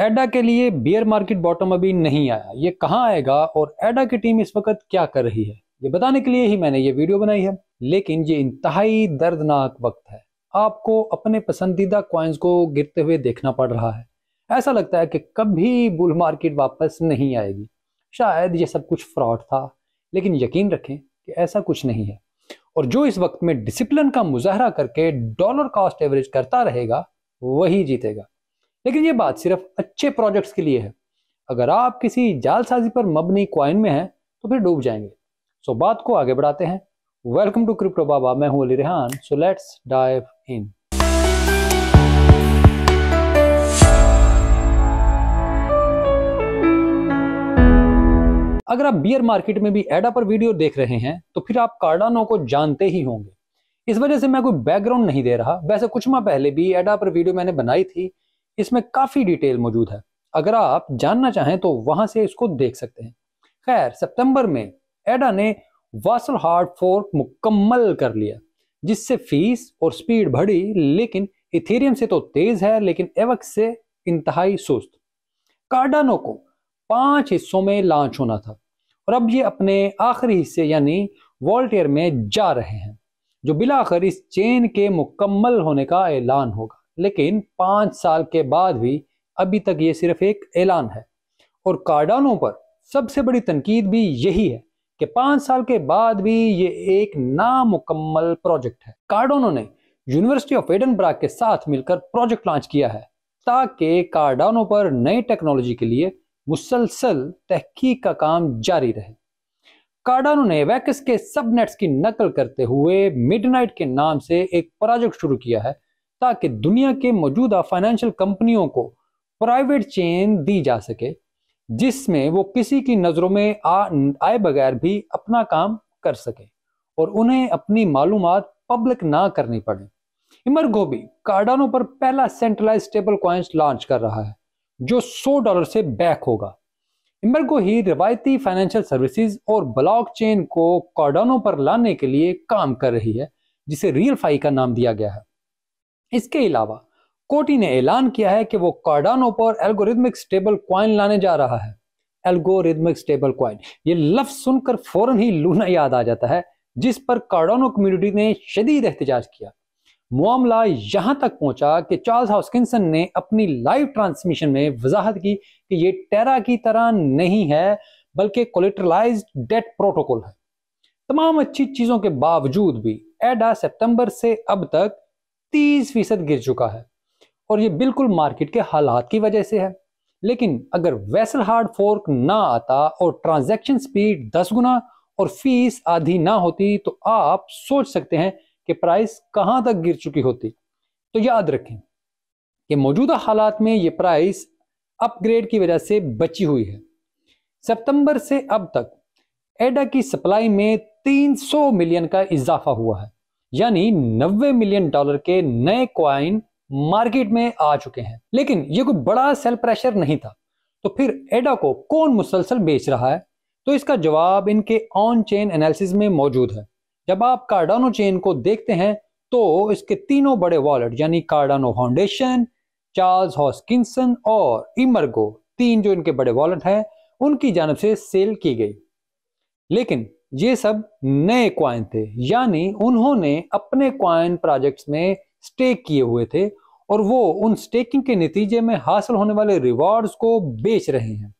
एडा के लिए बियर मार्केट बॉटम अभी नहीं आया ये कहाँ आएगा और एडा की टीम इस वक्त क्या कर रही है ये बताने के लिए ही मैंने ये वीडियो बनाई है लेकिन ये इंतहाई दर्दनाक वक्त है आपको अपने पसंदीदा क्वाइंस को गिरते हुए देखना पड़ रहा है ऐसा लगता है कि कभी बुल मार्केट वापस नहीं आएगी शायद ये सब कुछ फ्रॉड था लेकिन यकीन रखें कि ऐसा कुछ नहीं है और जो इस वक्त में डिसिप्लिन का मुजाहरा करके डॉलर कॉस्ट एवरेज करता रहेगा वही जीतेगा लेकिन ये बात सिर्फ अच्छे प्रोजेक्ट्स के लिए है अगर आप किसी जालसाजी पर मबनी क्वाइन में हैं तो फिर डूब जाएंगे सो बात को आगे बढ़ाते हैं वेलकम टू क्रिप्टो बाबा मैं हूं Ali Rehan so let's dive in अगर आप बियर मार्केट में भी एडा पर वीडियो देख रहे हैं तो फिर आप कार्डानो को जानते ही होंगे इस वजह से मैं कोई बैकग्राउंड नहीं दे रहा वैसे कुछ माह पहले भी एडा पर वीडियो मैंने बनाई थी इसमें काफ़ी डिटेल मौजूद है अगर आप जानना चाहें तो वहां से इसको देख सकते हैं खैर सितंबर में एडा ने वासल हार्ट फोर्क मुकम्मल कर लिया जिससे फीस और स्पीड बढ़ी लेकिन इथेरियम से तो तेज है लेकिन एवक्स से इंतहाई सुस्त कार्डानो को पांच हिस्सों में लॉन्च होना था और अब ये अपने आखिरी हिस्से यानी वॉल्टेयर में जा रहे हैं जो बिलाखर इस चेन के मुकम्मल होने का ऐलान होगा लेकिन पांच साल के बाद भी अभी तक ये सिर्फ एक ऐलान है और कार्डानो पर सबसे बड़ी तनकीद भी यही है कि पांच साल के बाद भी ये एक नामुकम्मल प्रोजेक्ट है कार्डोनो ने यूनिवर्सिटी ऑफ एडन के साथ मिलकर प्रोजेक्ट लॉन्च किया है ताकि कार्डानो पर नई टेक्नोलॉजी के लिए मुसलसल तहकीक का काम जारी रहे कार्डानो ने वैक्स के सबनेट्स की नकल करते हुए मिडनाइट के नाम से एक प्रोजेक्ट शुरू किया है ताकि दुनिया के मौजूदा फाइनेंशियल कंपनियों को प्राइवेट चेन दी जा सके जिसमें वो किसी की नज़रों में आ आए बगैर भी अपना काम कर सके और उन्हें अपनी मालूम पब्लिक ना करनी पड़े इमर गोभी कार्डानो पर पहला सेंट्रलाइज स्टेबल क्वाइंस लॉन्च कर रहा है जो 100 डॉलर से बैक होगा इमरगो ही रिवायती फाइनेंशियल सर्विसेज और ब्लॉकचेन को कार्डानो पर लाने के लिए काम कर रही है जिसे रियल फाई का नाम दिया गया है इसके अलावा कोटी ने ऐलान किया है कि वो कार्डानो पर एल्गोरिदमिक स्टेबल क्वाइन लाने जा रहा है एल्गोरिदमिक स्टेबल क्वाइन ये लफ्ज सुनकर फौरन ही लूना याद आ जाता है जिस पर कार्डानो कम्युनिटी ने शदीद एहतजाज किया मामला यहां तक पहुंचा कि चार्ल्स हॉस्किसन ने अपनी लाइव ट्रांसमिशन में वजाहत की कि ये टेरा की तरह नहीं है बल्कि कोलेट्रलाइज डेट प्रोटोकॉल है तमाम अच्छी चीज़ों के बावजूद भी एडा सितंबर से अब तक तीस फीसद गिर चुका है और ये बिल्कुल मार्केट के हालात की वजह से है लेकिन अगर वैसल हार्ड फोर्क ना आता और ट्रांजैक्शन स्पीड दस गुना और फीस आधी ना होती तो आप सोच सकते हैं कि प्राइस कहां तक गिर चुकी होती तो याद रखें कि मौजूदा हालात में ये प्राइस अपग्रेड की वजह से बची हुई है सितंबर से अब तक एडा की सप्लाई में 300 मिलियन का इजाफा हुआ है यानी 90 मिलियन डॉलर के नए क्वाइन मार्केट में आ चुके हैं लेकिन ये कोई बड़ा सेल प्रेशर नहीं था तो फिर एडा को कौन मुसलसल बेच रहा है तो इसका जवाब इनके ऑन चेन एनालिसिस में मौजूद है जब आप कार्डानो चेन को देखते हैं तो इसके तीनों बड़े वॉलेट यानी कार्डानो फाउंडेशन चार्ल्स हॉस्किंसन और इमरगो तीन जो इनके बड़े वॉलेट हैं उनकी जानब से सेल की गई लेकिन ये सब नए क्वाइन थे यानी उन्होंने अपने क्वाइन प्रोजेक्ट्स में स्टेक किए हुए थे और वो उन स्टेकिंग के नतीजे में हासिल होने वाले रिवॉर्ड्स को बेच रहे हैं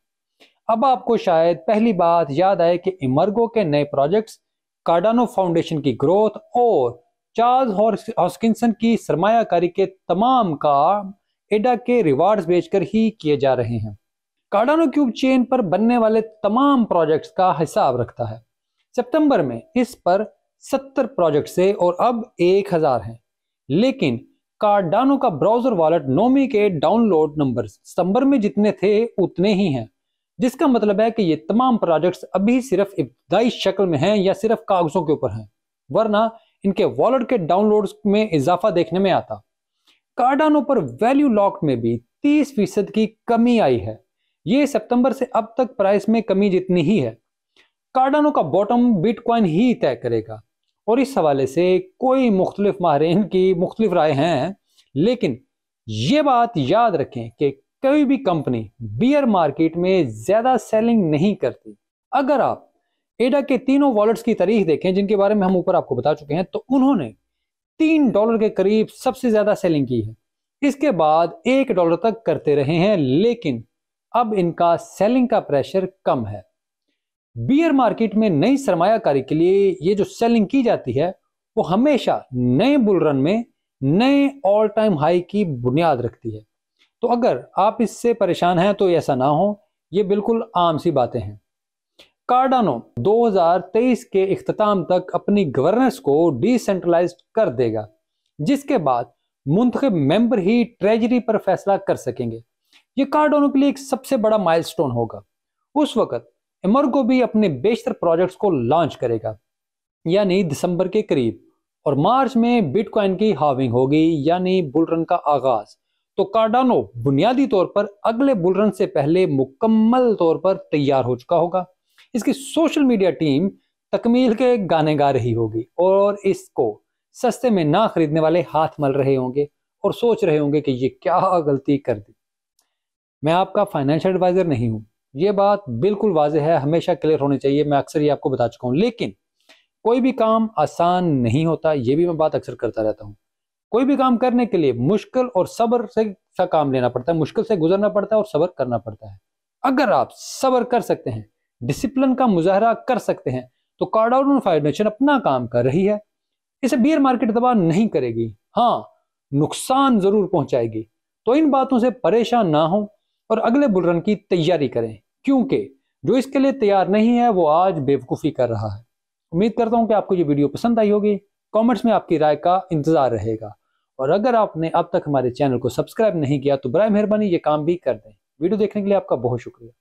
अब आपको शायद पहली बात याद आए कि इमरगो के नए प्रोजेक्ट्स कार्डानो फाउंडेशन की ग्रोथ और चार्ल्स हॉस्किंसन की सरमायाकारी के तमाम काम एडा के रिवार्ड्स बेचकर ही किए जा रहे हैं कार्डानो क्यूब चेन पर बनने वाले तमाम प्रोजेक्ट्स का हिसाब रखता है सितंबर में इस पर 70 प्रोजेक्ट से और अब 1000 हैं लेकिन कार्डानो का ब्राउजर वॉलेट नोमी के डाउनलोड नंबर सितंबर में जितने थे उतने ही हैं जिसका मतलब है कि ये तमाम प्रोजेक्ट्स अभी सिर्फ इब्तदाई शक्ल में हैं या सिर्फ कागजों के ऊपर हैं वरना इनके वॉलेट के डाउनलोड में इजाफा देखने में आता कार्डानो पर वैल्यू लॉक में भी तीस फीसद की कमी आई है ये सितंबर से अब तक प्राइस में कमी जितनी ही है कार्डानो का बॉटम बिटकॉइन ही तय करेगा और इस हवाले से कोई मुख्तलिफ माहरीन की मुख्तलिफ राय हैं लेकिन ये बात याद रखें कि कोई भी कंपनी बियर मार्केट में ज़्यादा सेलिंग नहीं करती अगर आप एडा के तीनों वॉलेट्स की तारीख देखें जिनके बारे में हम ऊपर आपको बता चुके हैं तो उन्होंने तीन डॉलर के करीब सबसे ज़्यादा सेलिंग की है इसके बाद एक डॉलर तक करते रहे हैं लेकिन अब इनका सेलिंग का प्रेशर कम है बियर मार्केट में नई सरमायाकारी के लिए ये जो सेलिंग की जाती है वो हमेशा नए बुलरन में नए ऑल टाइम हाई की बुनियाद रखती है तो अगर आप इससे परेशान हैं तो ऐसा ना हो ये बिल्कुल आम सी बातें हैं कार्डानो 2023 के अख्ताम तक अपनी गवर्नेंस को डिसेंट्रलाइज कर देगा जिसके बाद मुंतब मेंबर ही ट्रेजरी पर फैसला कर सकेंगे ये कार्डानो के लिए एक सबसे बड़ा माइलस्टोन होगा उस वक्त एमरगो भी अपने बेशतर प्रोजेक्ट्स को लॉन्च करेगा यानी दिसंबर के करीब और मार्च में बिटकॉइन की हाविंग होगी यानी बुलरन का आगाज तो कार्डानो बुनियादी तौर पर अगले बुलरन से पहले मुकम्मल तौर पर तैयार हो चुका होगा इसकी सोशल मीडिया टीम तकमील के गाने गा रही होगी और इसको सस्ते में ना खरीदने वाले हाथ मल रहे होंगे और सोच रहे होंगे कि ये क्या गलती कर दी मैं आपका फाइनेंशियल एडवाइजर नहीं हूं ये बात बिल्कुल वाज है हमेशा क्लियर होनी चाहिए मैं अक्सर ये आपको बता चुका हूँ लेकिन कोई भी काम आसान नहीं होता ये भी मैं बात अक्सर करता रहता हूँ कोई भी काम करने के लिए मुश्किल और सब्र से सा काम लेना पड़ता है मुश्किल से गुजरना पड़ता है और सब्र करना पड़ता है अगर आप सब्र कर सकते हैं डिसिप्लिन का मुजाहरा कर सकते हैं तो कार्डाउन फाउंडेशन अपना काम कर रही है इसे बियर मार्केट दबा नहीं करेगी हाँ नुकसान जरूर पहुंचाएगी तो इन बातों से परेशान ना हो और अगले बुलरन की तैयारी करें क्योंकि जो इसके लिए तैयार नहीं है वो आज बेवकूफ़ी कर रहा है उम्मीद करता हूं कि आपको ये वीडियो पसंद आई होगी कमेंट्स में आपकी राय का इंतज़ार रहेगा और अगर आपने अब तक हमारे चैनल को सब्सक्राइब नहीं किया तो बर मेहरबानी ये काम भी कर दें वीडियो देखने के लिए आपका बहुत शुक्रिया